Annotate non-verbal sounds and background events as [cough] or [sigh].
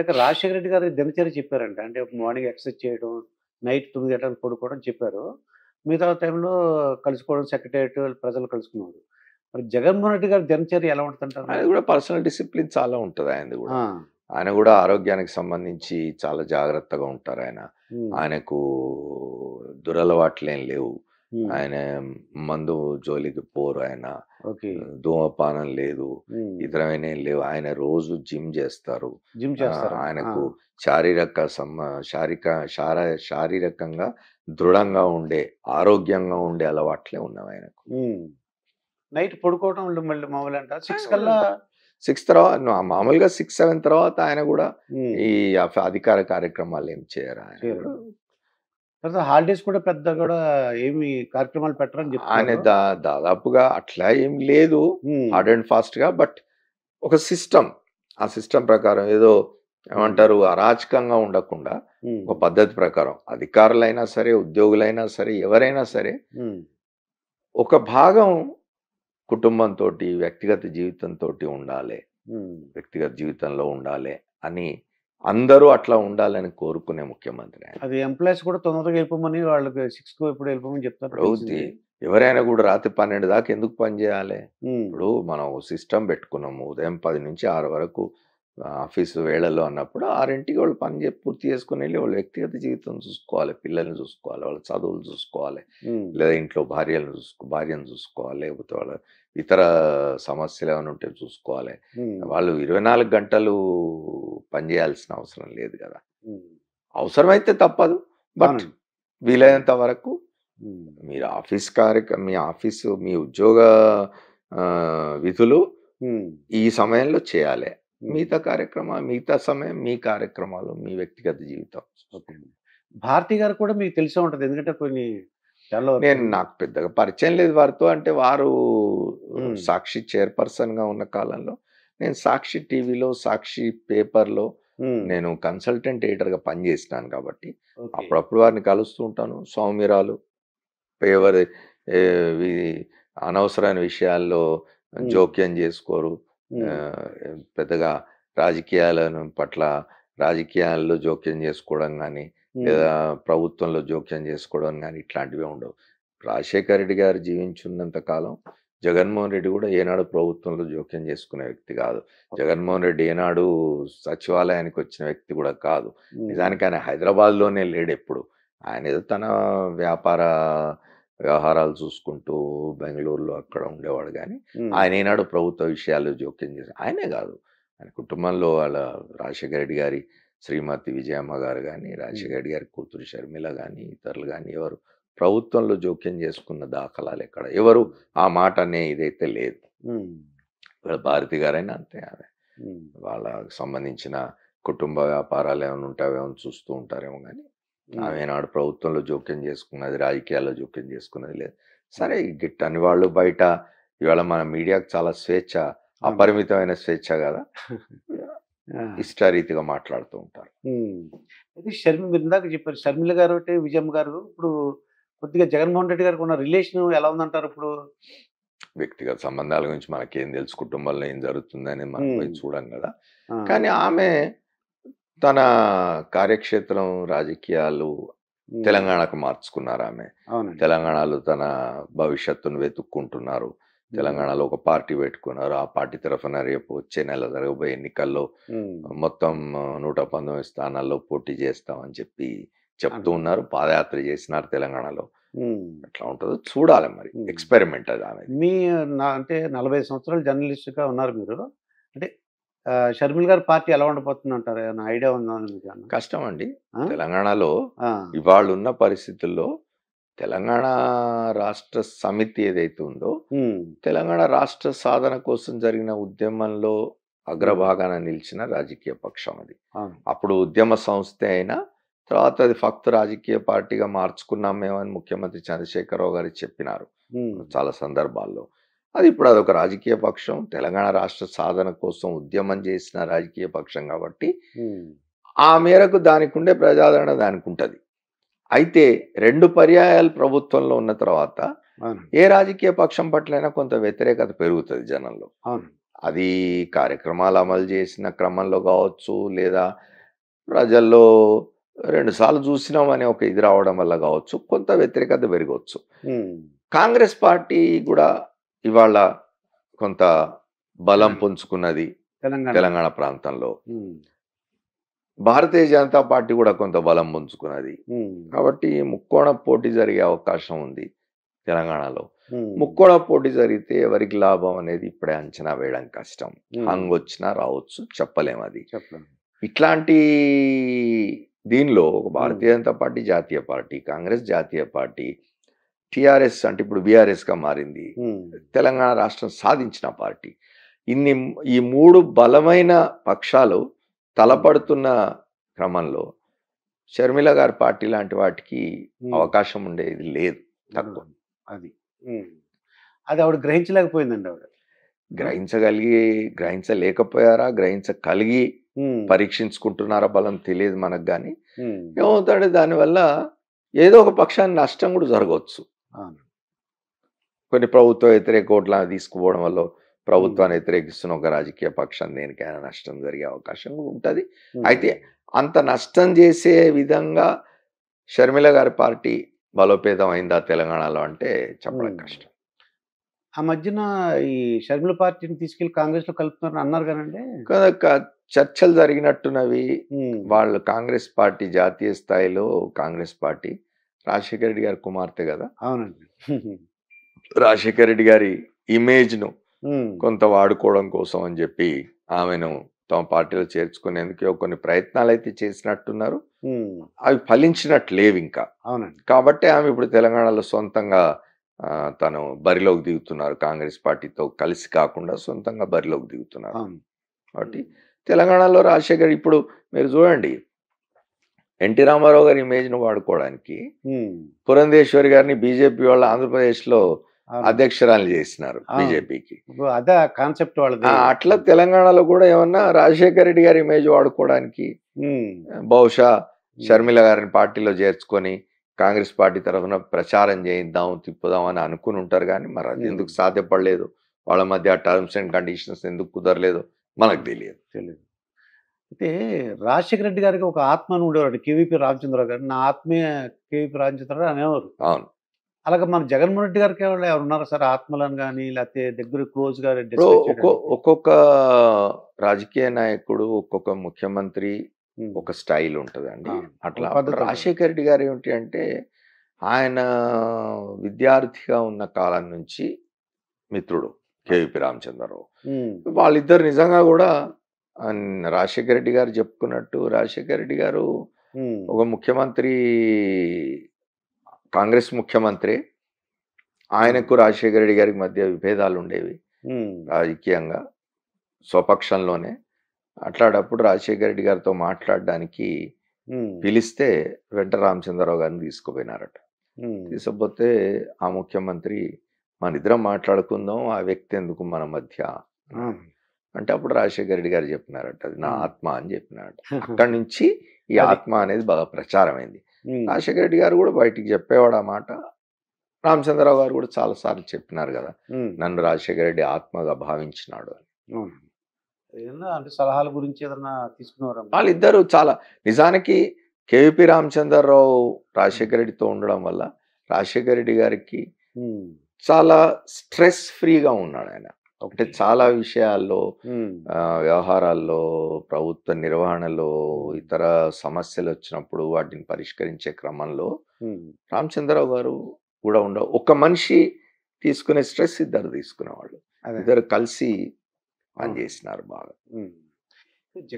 ఇక రాజశేఖర రెడ్డి గారు దినచర్య చెప్పారంట అంటే మార్నింగ్ ఎక్సర్సైజ్ చేయడం నైట్ తొమ్మిది గంటలు పడుకోవడం చెప్పారు మిగతా టైంలో కలుసుకోవడం సెక్రటేరియట్ ప్రజలు కలుసుకున్నారు మరి జగన్మోహన్ రెడ్డి గారి దినచర్య ఎలా ఉంటుంది అది కూడా పర్సనల్ డిసిప్లిన్ చాలా ఉంటుంది ఆయన కూడా ఆయన కూడా ఆరోగ్యానికి సంబంధించి చాలా జాగ్రత్తగా ఉంటారు ఆయన ఆయనకు దురలవాట్లు ఏం లేవు ఆయన మందు జోలికి పోరు ఆయన ధూమపానం లేదు ఇతరమైన లేవు ఆయన రోజు జిమ్ చేస్తారు జిమ్ చేస్తారు ఆయనకు శారీరక శారీరక శారీరకంగా దృఢంగా ఉండే ఆరోగ్యంగా ఉండే అలవాట్లే ఉన్నాం ఆయనకు నైట్ పడుకోవడం మళ్ళీ మామూలు అంట సిక్స్ కల్లా సిక్స్ తర్వాత మామూలుగా సిక్స్ సెవెన్ తర్వాత ఆయన కూడా ఈ అధికార కార్యక్రమాలు ఏం చేయరు ఆయన తర్వాత హాలిడేస్ కూడా పెద్ద కూడా ఏమి కార్యక్రమాలు పెట్టరని చెప్పి ఆయన దాదాపుగా అట్లా ఏం లేదు హార్డ్ అండ్ ఫాస్ట్గా బట్ ఒక సిస్టమ్ ఆ సిస్టమ్ ప్రకారం ఏదో ఏమంటారు అరాచకంగా ఉండకుండా ఒక పద్ధతి ప్రకారం అధికారులైనా సరే ఉద్యోగులైనా సరే ఎవరైనా సరే ఒక భాగం కుటుంబంతో వ్యక్తిగత జీవితంతో ఉండాలి వ్యక్తిగత జీవితంలో ఉండాలి అని అందరూ అట్లా ఉండాలని కోరుకునే ముఖ్యమంత్రి అది ఎంప్లాయీస్ కూడా తొందరగా వెళ్ళిపోమని వాళ్ళకి సిక్స్ కు ఎప్పుడు వెళ్ళిపోమని చెప్తారు ఎవరైనా కూడా రాత్రి పన్నెండు దాకా ఎందుకు పనిచేయాలి ఇప్పుడు మనం సిస్టమ్ పెట్టుకున్నాము ఉదయం పది నుంచి ఆరు వరకు ఆఫీస్ వేళల్లో అన్నప్పుడు ఆరింటికి వాళ్ళు పని చెప్పి పూర్తి చేసుకుని వెళ్ళి వాళ్ళ వ్యక్తిగత జీవితం చూసుకోవాలి పిల్లల్ని చూసుకోవాలి వాళ్ళ చదువులు చూసుకోవాలి లేదా ఇంట్లో భార్యలను చూసుకో భార్యను చూసుకోవాలి లేకపోతే వాళ్ళ ఇతర సమస్యలు ఏమైనా ఉంటే చూసుకోవాలి వాళ్ళు ఇరవై నాలుగు గంటలు పనిచేయాల్సిన అవసరం లేదు కదా అవసరమైతే తప్పదు బట్ వీలైనంత వరకు మీరు ఆఫీస్ కార్యక్ర మీ ఆఫీసు మీ ఉద్యోగ విధులు ఈ సమయంలో చేయాలి మిగతా కార్యక్రమాలు మిగతా సమయం మీ కార్యక్రమాలు మీ వ్యక్తిగత జీవితం భారతి గారు కూడా మీకు తెలిసే ఉంటుంది ఎందుకంటే కొన్ని నేను నాకు పెద్దగా పరిచయం లేదు వారితో అంటే వారు సాక్షి చైర్పర్సన్గా ఉన్న కాలంలో నేను సాక్షి టీవీలో సాక్షి పేపర్లో నేను కన్సల్టెంట్ ఎడిటర్గా పనిచేసినాను కాబట్టి అప్పుడప్పుడు వారిని కలుస్తూ ఉంటాను సౌమ్యరాలు ఎవరి అనవసరమైన విషయాల్లో జోక్యం చేసుకోరు పెద్దగా రాజకీయాలను పట్ల రాజకీయాల్లో జోక్యం చేసుకోవడం కానీ లేదా ప్రభుత్వంలో జోక్యం చేసుకోవడం కానీ ఇట్లాంటివి ఉండవు రాజశేఖర రెడ్డి గారు జీవించున్నంత కాలం జగన్మోహన్ రెడ్డి కూడా ఏనాడు ప్రభుత్వంలో జోక్యం చేసుకునే వ్యక్తి కాదు జగన్మోహన్ రెడ్డి ఏనాడు సచివాలయానికి వచ్చిన వ్యక్తి కూడా కాదు నిజానికి ఆయన హైదరాబాద్లోనే లేడు ఎప్పుడు ఆయన ఏదో తన వ్యాపార వ్యవహారాలు చూసుకుంటూ బెంగళూరులో అక్కడ ఉండేవాడు కానీ ఆయన ఏనాడు ప్రభుత్వ విషయాలు జోక్యం చేసి ఆయనే కాదు ఆయన కుటుంబంలో వాళ్ళ రాజశేఖర రెడ్డి గారి శ్రీమతి విజయమ్మ గారు కానీ రాజశేఖర రెడ్డి గారి కూతురు షర్మిల కానీ ఇతరులు కానీ ఎవరు ప్రభుత్వంలో జోక్యం చేసుకున్న దాఖలాలు ఎక్కడ ఎవరు ఆ మాట అనే ఇదైతే లేదు వాళ్ళ భారతి గారైనా అంతే అదే వాళ్ళకు సంబంధించిన కుటుంబ వ్యాపారాలు ఏమైనా ఉంటావేమో చూస్తూ ఉంటారేమో కానీ ఆమెనాడు ప్రభుత్వంలో జోక్యం చేసుకున్నది రాజకీయాల్లో జోక్యం చేసుకున్నది లేదు సరే గిట్టని వాళ్ళు బయట ఇవాళ మన మీడియాకు చాలా స్వేచ్ఛ అపరిమితమైన స్వేచ్ఛ కదా [laughs] ఇష్టారీతిగా మాట్లాడుతూ ఉంటారు అది షర్మి మీరు ఇందాక చెప్పారు షర్మిల గారు అంటే విజయమ్మ గారు ఇప్పుడు కొద్దిగా జగన్మోహన్ రెడ్డి గారికి ఉన్న రిలేషన్ ఎలా ఉందంటారు ఇప్పుడు వ్యక్తిగత సంబంధాల గురించి మనకేం తెలుసు కుటుంబంలో ఏం జరుగుతుందని మనం పోయి చూడం కదా కానీ ఆమె తన కార్యక్షేత్రం రాజకీయాలు తెలంగాణకు మార్చుకున్నారు ఆమె తెలంగాణలో తన భవిష్యత్తును వెతుక్కుంటున్నారు తెలంగాణలో ఒక పార్టీ పెట్టుకున్నారు ఆ పార్టీ తరఫున రేపు వచ్చే నెల జరగబోయే ఎన్నికల్లో మొత్తం నూట పంతొమ్మిది స్థానాల్లో పోటీ చేస్తామని చెప్పి చెప్తూ ఉన్నారు పాదయాత్ర చేసినారు తెలంగాణలో ఎట్లా ఉంటుందో చూడాలి మరి ఎక్స్పెరిమెంట్ అది మీ అంటే నలభై సంవత్సరాలు జర్నలిస్ట్గా ఉన్నారు మీరు అంటే షర్మిల్ గారు పార్టీ ఎలా ఉండబోతుంది అంటారు ఏమైనా ఐడియా ఉందా కష్టం అండి తెలంగాణలో ఇవాళ ఉన్న పరిస్థితుల్లో తెలంగాణ రాష్ట్ర సమితి ఏదైతే ఉందో తెలంగాణ రాష్ట్ర సాధన కోసం జరిగిన ఉద్యమంలో అగ్రభాగాన నిలిచిన రాజకీయ పక్షం అది అప్పుడు ఉద్యమ సంస్థ అయినా తర్వాత అది ఫక్త్ రాజకీయ పార్టీగా మార్చుకున్నాం మేమని ముఖ్యమంత్రి చంద్రశేఖరరావు గారు చెప్పినారు చాలా సందర్భాల్లో అది ఇప్పుడు అదొక రాజకీయ పక్షం తెలంగాణ రాష్ట్ర సాధన కోసం ఉద్యమం చేసిన రాజకీయ పక్షం కాబట్టి ఆ మేరకు దానికి ఉండే ప్రజాదరణ దానికి ఉంటుంది అయితే రెండు పర్యాయాలు ప్రభుత్వంలో ఉన్న తర్వాత ఏ రాజకీయ పక్షం పట్లైనా కొంత వ్యతిరేకత పెరుగుతుంది జనంలో అది కార్యక్రమాలు అమలు చేసిన క్రమంలో కావచ్చు లేదా ప్రజల్లో రెండుసార్లు చూసినాం అనే ఒక ఇది రావడం వల్ల కావచ్చు కొంత వ్యతిరేకత పెరగవచ్చు కాంగ్రెస్ పార్టీ కూడా ఇవాళ కొంత బలం పుంజుకున్నది తెలంగాణ ప్రాంతంలో భారతీయ జనతా పార్టీ కూడా కొంత బలం పుంజుకున్నది కాబట్టి ముక్కోణ పోటీ జరిగే అవకాశం ఉంది తెలంగాణలో ముక్కోణ పోటీ జరిగితే ఎవరికి లాభం అనేది ఇప్పుడే అంచనా వేయడం కష్టం హంగ్ వచ్చినా రావచ్చు చెప్పలేము అది ఇట్లాంటి దీనిలో ఒక భారతీయ జనతా పార్టీ జాతీయ పార్టీ కాంగ్రెస్ జాతీయ పార్టీ టిఆర్ఎస్ అంటే ఇప్పుడు బీఆర్ఎస్గా మారింది తెలంగాణ రాష్ట్రం సాధించిన పార్టీ ఇన్ని ఈ మూడు బలమైన పక్షాలు తలపడుతున్న క్రమంలో షర్మిల గారి పార్టీ లాంటి వాటికి అవకాశం ఉండేది లేదు తక్కువ అది అది ఆవిడ గ్రహించలేకపోయిందండి ఆవిడ గ్రహించగలిగి గ్రహించలేకపోయారా గ్రహించగలిగి పరీక్షించుకుంటున్నారా బలం తెలియదు మనకు కానీ ఏమవుతాడు దానివల్ల ఏదో ఒక పక్షాన్ని నష్టం కూడా జరగవచ్చు కొన్ని ప్రభుత్వ వ్యతిరేక ఓట్ల తీసుకుపోవడం వల్ల ప్రభుత్వాన్ని వ్యతిరేకిస్తున్న ఒక రాజకీయ పక్షాన్ని దేనికైనా నష్టం జరిగే అవకాశం ఉంటుంది అయితే అంత నష్టం చేసే విధంగా షర్మిల గారి పార్టీ బలోపేతం అయిందా తెలంగాణలో అంటే చెప్పడం కష్టం ఆ మధ్యన ఈ షర్మిల పార్టీని తీసుకెళ్లి కాంగ్రెస్ లో కలుపుతున్నారు అన్నారు కదండి చర్చలు జరిగినట్టున్నవి వాళ్ళు కాంగ్రెస్ పార్టీ జాతీయ స్థాయిలో కాంగ్రెస్ పార్టీ రాజశేఖర రెడ్డి గారి కుమార్తె కదా అవునండి రాజశేఖర రెడ్డి గారి ఇమేజ్ ను కొంత వాడుకోవడం కోసం అని చెప్పి ఆమెను తమ పార్టీలో చేర్చుకునేందుకు కొన్ని ప్రయత్నాలు అయితే చేసినట్టున్నారు అవి ఫలించినట్టు లేవు ఇంకా అవునండి కాబట్టి ఆమె ఇప్పుడు తెలంగాణలో సొంతంగా తను బరిలోకి దిగుతున్నారు కాంగ్రెస్ పార్టీతో కలిసి కాకుండా సొంతంగా బరిలోకి దిగుతున్నారు కాబట్టి తెలంగాణలో రాజశేఖర్ ఇప్పుడు మీరు చూడండి ఎన్టీ రామారావు గారి ఇమేజ్ను వాడుకోవడానికి పురంధేశ్వరి గారిని బీజేపీ వాళ్ళు ఆంధ్రప్రదేశ్లో అధ్యక్షరాలు చేసినారు బీజేపీకి అదే కాన్సెప్ట్ వాళ్ళు అట్లా తెలంగాణలో కూడా ఏమన్నా రాజశేఖర రెడ్డి గారి ఇమేజ్ వాడుకోవడానికి బహుశా షర్మిల గారిని పార్టీలో చేర్చుకొని కాంగ్రెస్ పార్టీ తరఫున ప్రచారం చేయిద్దాం తిప్పుదాం అని అనుకుని ఉంటారు కానీ మరి అది ఎందుకు సాధ్యపడలేదు వాళ్ళ మధ్య టర్మ్స్ అండ్ కండిషన్స్ ఎందుకు కుదరలేదు మనకు తెలియదు తెలియదు అయితే రాజశేఖర రెడ్డి గారికి ఒక ఆత్మను ఉండేవాడు కేవీపీ రామచంద్రరావు గారు నా ఆత్మీయ కేవీపీ రామచంద్రరావు అనేవారు అవును అలాగే మన జగన్మోహన్ రెడ్డి గారికి ఎవరు ఉన్నారు సార్ ఆత్మలను కానీ లేకపోతే దగ్గర క్లోజ్ గా ఒక్కొక్క రాజకీయ నాయకుడు ఒక్కొక్క ముఖ్యమంత్రి ఒక స్టైల్ ఉంటుందండి అట్లా రాజశేఖర రెడ్డి గారు ఏమిటి అంటే ఆయన విద్యార్థిగా ఉన్న కాలం నుంచి మిత్రుడు కేవీపీ రామచంద్రరావు వాళ్ళిద్దరు నిజంగా కూడా రాజశేఖర రెడ్డి గారు చెప్పుకున్నట్టు రాజశేఖర రెడ్డి గారు ఒక ముఖ్యమంత్రి కాంగ్రెస్ ముఖ్యమంత్రి ఆయనకు రాజశేఖర రెడ్డి గారికి మధ్య విభేదాలు ఉండేవి రాజకీయంగా స్వపక్షంలోనే అట్లాడప్పుడు రాజశేఖర రెడ్డి గారితో మాట్లాడడానికి పిలిస్తే వెంట రామచంద్రరావు గారిని తీసుకుపోయినారట తీసుకపోతే ఆ ముఖ్యమంత్రి మన ఇద్దరం మాట్లాడుకుందాం ఆ వ్యక్తి ఎందుకు మన మధ్య అంటే అప్పుడు రాజశేఖర రెడ్డి గారు చెప్పినారట అది నా ఆత్మ అని చెప్పినారట [laughs] అక్కడి నుంచి ఈ ఆత్మ అనేది బాగా ప్రచారమైంది రాజశేఖర రెడ్డి గారు కూడా బయటికి చెప్పేవాడు ఆ మాట రామచంద్రరావు గారు కూడా చాలాసార్లు చెప్పినారు కదా నన్ను రాజశేఖర రెడ్డి ఆత్మగా భావించినాడు అని ఏదన్నా అంటే సలహాల గురించి ఏదన్నా తీసుకున్నారా వాళ్ళిద్దరు చాలా నిజానికి కేవీపీ రామచంద్రరావు రాజశేఖర రెడ్డితో ఉండడం వల్ల రాజశేఖర రెడ్డి గారికి చాలా స్ట్రెస్ ఫ్రీగా ఉన్నాడు ఆయన ఒకటి చాలా విషయాల్లో వ్యవహారాల్లో ప్రభుత్వ నిర్వహణలో ఇతర సమస్యలు వచ్చినప్పుడు వాటిని పరిష్కరించే క్రమంలో రామచంద్రరావు గారు కూడా ఉండవు ఒక మనిషి తీసుకునే స్ట్రెస్ ఇద్దరు తీసుకునేవాళ్ళు ఇద్దరు కలిసి పనిచేసినారు బాగా